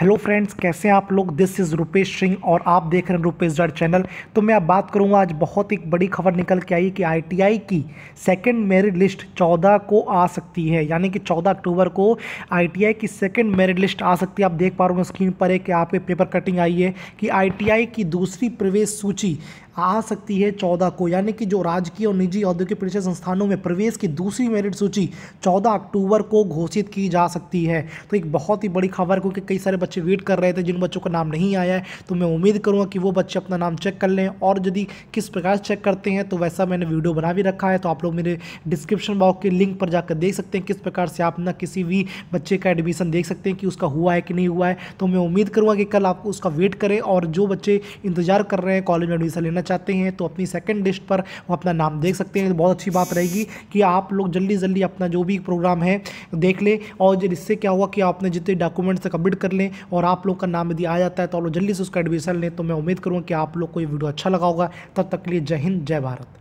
hello friends कैसे हैं आप लोग दिस इज़ रुपेश सिंह और आप देख रहे हैं रुपेश जड़ चैनल तो मैं अब बात करूंगा आज बहुत एक बड़ी खबर निकल के आई कि आईटीआई की सेकंड मेरिट लिस्ट 14 को आ सकती है यानी कि 14 अक्टूबर को आईटीआई की सेकंड मेरिट लिस्ट आ सकती है आप देख पा रहे हो स्क्रीन पर है कि आपके पेपर कटिंग आई है कि आई की दूसरी प्रवेश सूची आ सकती है चौदह को यानी कि जो राजकीय और निजी औद्योगिक परीक्षा संस्थानों में प्रवेश की दूसरी मेरिट सूची चौदह अक्टूबर को घोषित की जा सकती है तो एक बहुत ही बड़ी खबर क्योंकि कई सारे बच्चे वेट कर रहे थे जिन बच्चों का नाम नहीं आया है तो मैं उम्मीद करूँगा कि वो बच्चे अपना नाम चेक कर लें और यदि किस प्रकार से चेक करते हैं तो वैसा मैंने वीडियो बना भी रखा है तो आप लोग मेरे डिस्क्रिप्शन बॉक्स के लिंक पर जाकर देख सकते हैं किस प्रकार से आप ना किसी भी बच्चे का एडमिशन देख सकते हैं कि उसका हुआ है कि नहीं हुआ है तो मैं उम्मीद करूँगा कि कल आप उसका वेट करें और जो बच्चे इंतजार कर रहे हैं कॉलेज में एडमिशन लेना करना चाहते हैं तो अपनी सेकेंड लिस्ट पर वो अपना नाम देख सकते हैं तो बहुत अच्छी बात रहेगी कि आप लोग जल्दी जल्दी अपना जो भी प्रोग्राम है देख लें और इससे क्या हुआ कि आपने जितने डॉक्यूमेंट्स सबमिट कर लें और आप लोग का नाम यदि आ जाता है तो आप लोग जल्दी से उसका एडमिशन लें तो मैं उम्मीद करूँगा कि आप लोग को ये वीडियो अच्छा लगा होगा तब तक के लिए जय हिंद जय भारत